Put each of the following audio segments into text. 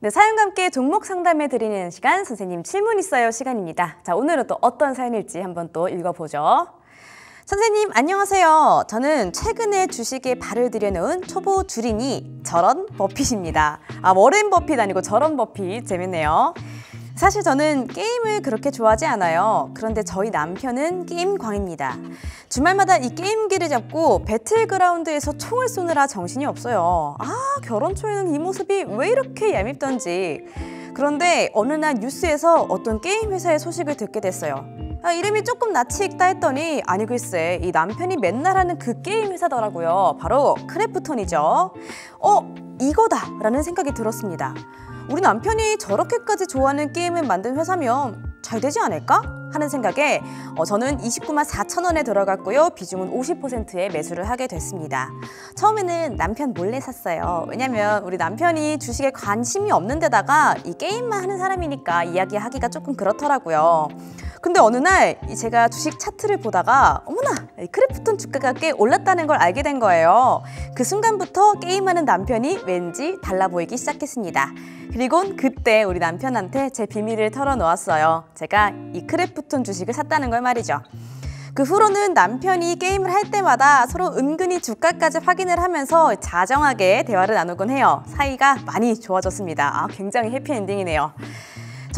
네, 사연과 함께 종목 상담해 드리는 시간 선생님 질문 있어요 시간입니다. 자, 오늘은 또 어떤 사연일지 한번 또 읽어보죠. 선생님 안녕하세요. 저는 최근에 주식에 발을 들여놓은 초보 주린이 저런 버핏입니다. 아 워렌 버핏 아니고 저런 버핏 재밌네요. 사실 저는 게임을 그렇게 좋아하지 않아요. 그런데 저희 남편은 게임광입니다. 주말마다 이 게임기를 잡고 배틀그라운드에서 총을 쏘느라 정신이 없어요. 아, 결혼 초에는 이 모습이 왜 이렇게 얄밉던지. 그런데 어느 날 뉴스에서 어떤 게임 회사의 소식을 듣게 됐어요. 아, 이름이 조금 낯이 익다 했더니 아니 글쎄 이 남편이 맨날 하는 그 게임 회사더라고요. 바로 크래프톤이죠. 어? 이거다! 라는 생각이 들었습니다. 우리 남편이 저렇게까지 좋아하는 게임을 만든 회사면 잘 되지 않을까? 하는 생각에 어, 저는 29만 4천 원에 들어갔고요. 비중은 50%에 매수를 하게 됐습니다. 처음에는 남편 몰래 샀어요. 왜냐면 우리 남편이 주식에 관심이 없는 데다가 이 게임만 하는 사람이니까 이야기하기가 조금 그렇더라고요. 근데 어느 날 제가 주식 차트를 보다가 어머나 크래프톤 주가가 꽤 올랐다는 걸 알게 된 거예요. 그 순간부터 게임하는 남편이 왠지 달라 보이기 시작했습니다. 그리곤 그때 우리 남편한테 제 비밀을 털어놓았어요. 제가 이 크래프톤 주식을 샀다는 걸 말이죠. 그 후로는 남편이 게임을 할 때마다 서로 은근히 주가까지 확인을 하면서 자정하게 대화를 나누곤 해요. 사이가 많이 좋아졌습니다. 아, 굉장히 해피엔딩이네요.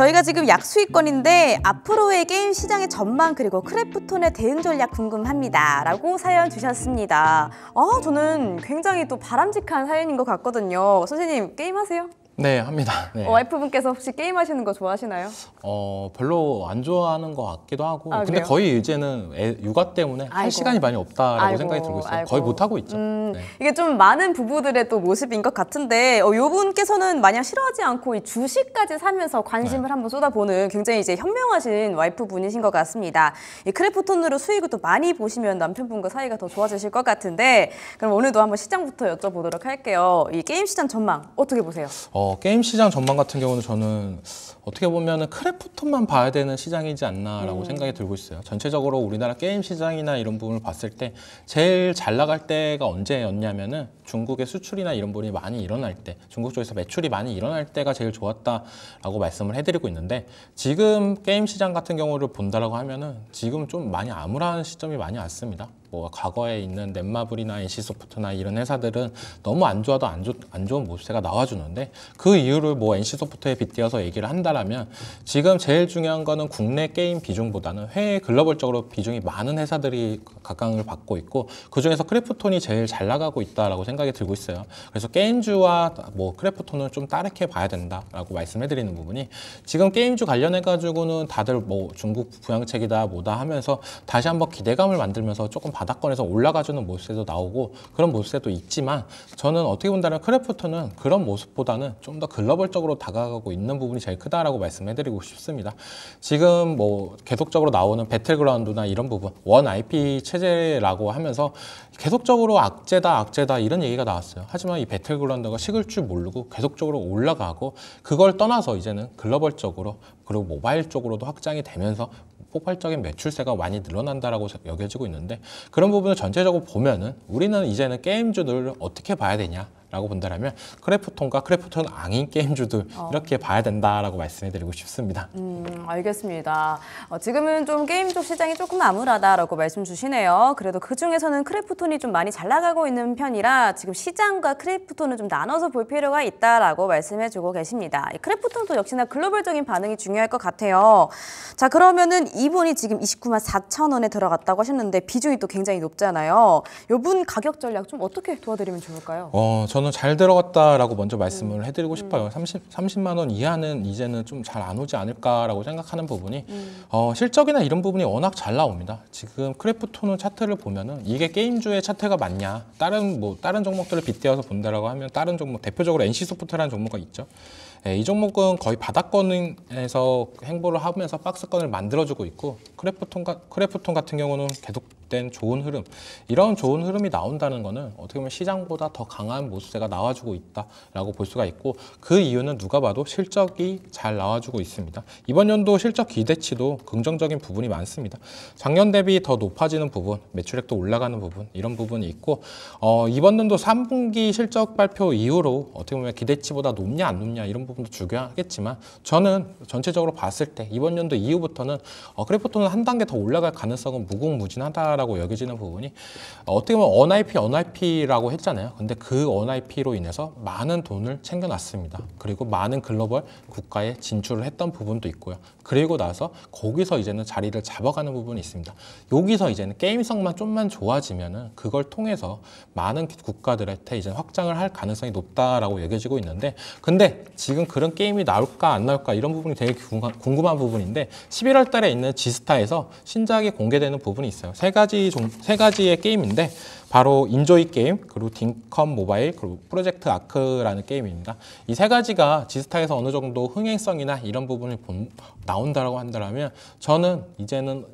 저희가 지금 약수익권인데 앞으로의 게임 시장의 전망 그리고 크래프톤의 대응 전략 궁금합니다 라고 사연 주셨습니다 아 저는 굉장히 또 바람직한 사연인 것 같거든요 선생님 게임하세요? 네, 합니다. 네. 어, 와이프분께서 혹시 게임하시는 거 좋아하시나요? 어, 별로 안 좋아하는 것 같기도 하고. 아, 근데 거의 이제는 애, 육아 때문에 아이고. 할 시간이 많이 없다라고 아이고, 생각이 들고 있어요. 아이고. 거의 못하고 있죠. 음, 네. 이게 좀 많은 부부들의 또 모습인 것 같은데, 어, 요 분께서는 마냥 싫어하지 않고 이 주식까지 사면서 관심을 네. 한번 쏟아보는 굉장히 이제 현명하신 와이프분이신 것 같습니다. 이 크래프톤으로 수익을 또 많이 보시면 남편분과 사이가 더 좋아지실 것 같은데, 그럼 오늘도 한번 시장부터 여쭤보도록 할게요. 이 게임 시장 전망 어떻게 보세요? 어, 게임 시장 전망 같은 경우는 저는 어떻게 보면 크래프톤만 봐야 되는 시장이지 않나라고 음. 생각이 들고 있어요. 전체적으로 우리나라 게임 시장이나 이런 부분을 봤을 때 제일 잘 나갈 때가 언제였냐면은 중국의 수출이나 이런 부분이 많이 일어날 때, 중국 쪽에서 매출이 많이 일어날 때가 제일 좋았다라고 말씀을 해드리고 있는데 지금 게임 시장 같은 경우를 본다라고 하면은 지금 좀 많이 암울한 시점이 많이 왔습니다. 뭐 과거에 있는 넷마블이나 NC소프트나 이런 회사들은 너무 안 좋아도 안, 좋, 안 좋은 모습새가 나와주는데 그 이유를 뭐 NC소프트에 빗대어서 얘기를 한다라면 지금 제일 중요한 거는 국내 게임 비중보다는 해외 글로벌적으로 비중이 많은 회사들이 각광을 받고 있고 그중에서 크래프톤이 제일 잘 나가고 있다라고 생각이 들고 있어요. 그래서 게임주와 뭐 크래프톤을 좀 따르게 봐야 된다라고 말씀해드리는 부분이 지금 게임주 관련해가지고는 다들 뭐 중국 부양책이다 뭐다 하면서 다시 한번 기대감을 만들면서 조금 바닥권에서 올라가주는 모습도 에 나오고 그런 모습도 에 있지만 저는 어떻게 본다면 크래프트는 그런 모습보다는 좀 더 글로벌적으로 다가가고 있는 부분이 제일 크다라고 말씀해드리고 싶습니다. 지금 뭐 계속적으로 나오는 배틀그라운드나 이런 부분 원 IP 체제라고 하면서 계속적으로 악재다 악재다 이런 얘기가 나왔어요. 하지만 이 배틀그라운드가 식을 줄 모르고 계속적으로 올라가고 그걸 떠나서 이제는 글로벌적으로 그리고 모바일 쪽으로도 확장이 되면서 폭발적인 매출세가 많이 늘어난다라고 여겨지고 있는데 그런 부분을 전체적으로 보면은 우리는 이제는 게임주를 어떻게 봐야 되냐 라고 본다면 크래프톤과 크래프톤 앙인 게임주들 어. 이렇게 봐야 된다라고 말씀해드리고 싶습니다. 음, 알겠습니다. 어, 지금은 좀 게임 쪽 시장이 조금 암울하다라고 말씀 주시네요. 그래도 그중에서는 크래프톤이 좀 많이 잘 나가고 있는 편이라 지금 시장과 크래프톤을 좀 나눠서 볼 필요가 있다라고 말씀해주고 계십니다. 크래프톤도 역시나 글로벌적인 반응이 중요할 것 같아요. 자 그러면은 이분이 지금 29만 4천 원에 들어갔다고 하셨는데 비중이 또 굉장히 높잖아요. 이분 가격 전략 좀 어떻게 도와드리면 좋을까요? 어, 저 저는 잘 들어갔다라고 먼저 말씀을 음. 해드리고 싶어요. 30, 음. 30만 원 이하는 이제는 좀 잘 안 오지 않을까라고 생각하는 부분이 음. 어, 실적이나 이런 부분이 워낙 잘 나옵니다. 지금 크래프톤은 차트를 보면은 이게 게임주의 차트가 맞냐 다른 뭐 다른 종목들을 빗대어서 본다라고 하면 다른 종목 대표적으로 NC소프트라는 종목이 있죠. 예, 이 종목은 거의 바닥권에서 행보를 하면서 박스권을 만들어주고 있고 크래프톤, 크래프톤 같은 경우는 계속 된 좋은 흐름 이런 좋은 흐름이 나온다는 거는 어떻게 보면 시장보다 더 강한 모습세가 나와주고 있다라고 볼 수가 있고 그 이유는 누가 봐도 실적이 잘 나와주고 있습니다. 이번 연도 실적 기대치도 긍정적인 부분이 많습니다. 작년 대비 더 높아지는 부분, 매출액도 올라가는 부분 이런 부분이 있고 어, 이번 연도 3분기 실적 발표 이후로 어떻게 보면 기대치보다 높냐 안 높냐 이런 부분도 중요하겠지만 저는 전체적으로 봤을 때 이번 연도 이후부터는 어, 크래프톤은 한 단계 더 올라갈 가능성은 무궁무진하다 중요하고 여겨지는 부분이 어떻게 보면 언IP, 언IP라고 했잖아요. 근데 그 언IP로 인해서 많은 돈을 챙겨놨습니다. 그리고 많은 글로벌 국가에 진출을 했던 부분도 있고요. 그리고 나서 거기서 이제는 자리를 잡아가는 부분이 있습니다. 여기서 이제는 게임성만 좀만 좋아지면은 그걸 통해서 많은 국가들한테 이제 확장을 할 가능성이 높다라고 여겨지고 있는데 근데 지금 그런 게임이 나올까 안 나올까 이런 부분이 되게 궁금한 부분인데 11월 달에 있는 지스타에서 신작이 공개되는 부분이 있어요. 세 가지 가지 종, 세 가지의 게임인데 바로 인조이 게임, 그리고 딩컴 모바일, 그리고 프로젝트 아크라는 게임입니다. 이 세 가지가 지스타에서 어느 정도 흥행성이나 이런 부분이 나온다고 한다면 저는 이제는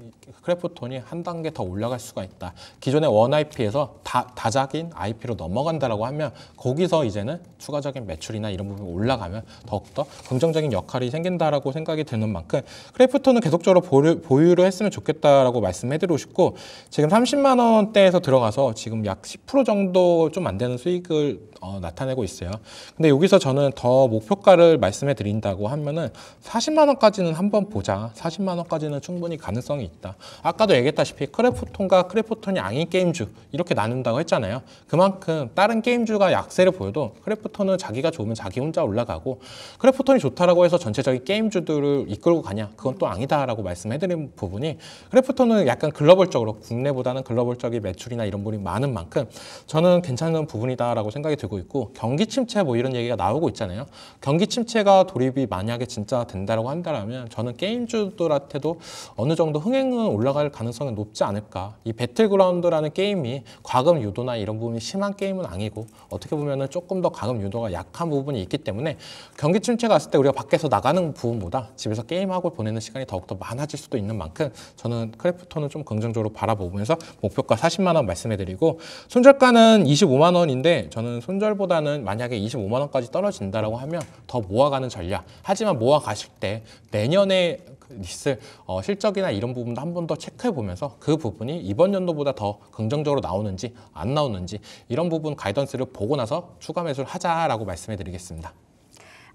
크래프톤이 한 단계 더 올라갈 수가 있다. 기존의 원 IP에서 다, 다작인 IP로 넘어간다고 하면 거기서 이제는 추가적인 매출이나 이런 부분이 올라가면 더욱더 긍정적인 역할이 생긴다고 생각이 드는 만큼 크래프톤은 계속적으로 보유, 보유를 했으면 좋겠다라고 말씀해드리고 싶고 지금 30만 원대에서 들어가서 지금 약 10% 정도 좀 안 되는 수익을 어, 나타내고 있어요. 근데 여기서 저는 더 목표가를 말씀해 드린다고 하면은 40만 원까지는 한번 보자. 40만 원까지는 충분히 가능성이 있다. 아까도 얘기했다시피 크래프톤과 크래프톤이 아닌 게임주 이렇게 나눈다고 했잖아요. 그만큼 다른 게임주가 약세를 보여도 크래프톤은 자기가 좋으면 자기 혼자 올라가고 크래프톤이 좋다라고 해서 전체적인 게임주들을 이끌고 가냐? 그건 또 아니다라고 말씀해 드린 부분이 크래프톤은 약간 글로벌적으로 국내보다는 글로벌적인 매출이나 이런 부분이 많 많은 만큼 저는 괜찮은 부분이다라고 생각이 들고 있고 경기 침체 뭐 이런 얘기가 나오고 있잖아요. 경기 침체가 돌입이 만약에 진짜 된다라고 한다라면 저는 게임주들한테도 어느 정도 흥행은 올라갈 가능성이 높지 않을까. 이 배틀그라운드라는 게임이 과금 유도나 이런 부분이 심한 게임은 아니고 어떻게 보면은 조금 더 과금 유도가 약한 부분이 있기 때문에 경기 침체가 왔을 때 우리가 밖에서 나가는 부분보다 집에서 게임하고 보내는 시간이 더욱더 많아질 수도 있는 만큼 저는 크래프톤을 좀 긍정적으로 바라보면서 목표가 40만 원 말씀해드리고 있고 손절가는 25만 원인데 저는 손절보다는 만약에 25만 원까지 떨어진다라고 하면 더 모아가는 전략. 하지만 모아 가실 때 내년에 있을 그 어, 실적이나 이런 부분도 한 번 더 체크해 보면서 그 부분이 이번 연도보다 더 긍정적으로 나오는지 안 나오는지 이런 부분 가이던스를 보고 나서 추가 매수를 하자라고 말씀해 드리겠습니다.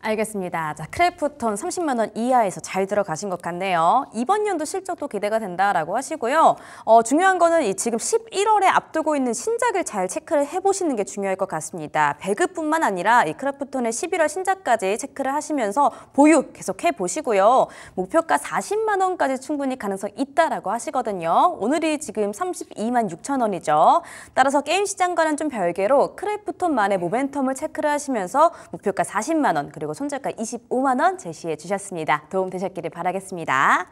알겠습니다. 자, 크래프톤 30만 원 이하에서 잘 들어가신 것 같네요. 이번 연도 실적도 기대가 된다라고 하시고요. 어, 중요한 거는 이 지금 11월에 앞두고 있는 신작을 잘 체크를 해보시는 게 중요할 것 같습니다. 배급뿐만 아니라 이 크래프톤의 11월 신작까지 체크를 하시면서 보유 계속 해보시고요. 목표가 40만 원까지 충분히 가능성 있다라고 하시거든요. 오늘이 지금 32만 6천 원이죠. 따라서 게임 시장과는 좀 별개로 크래프톤만의 모멘텀을 체크를 하시면서 목표가 40만 원 그리고 그리고 손절가 25만 원 제시해 주셨습니다. 도움 되셨기를 바라겠습니다.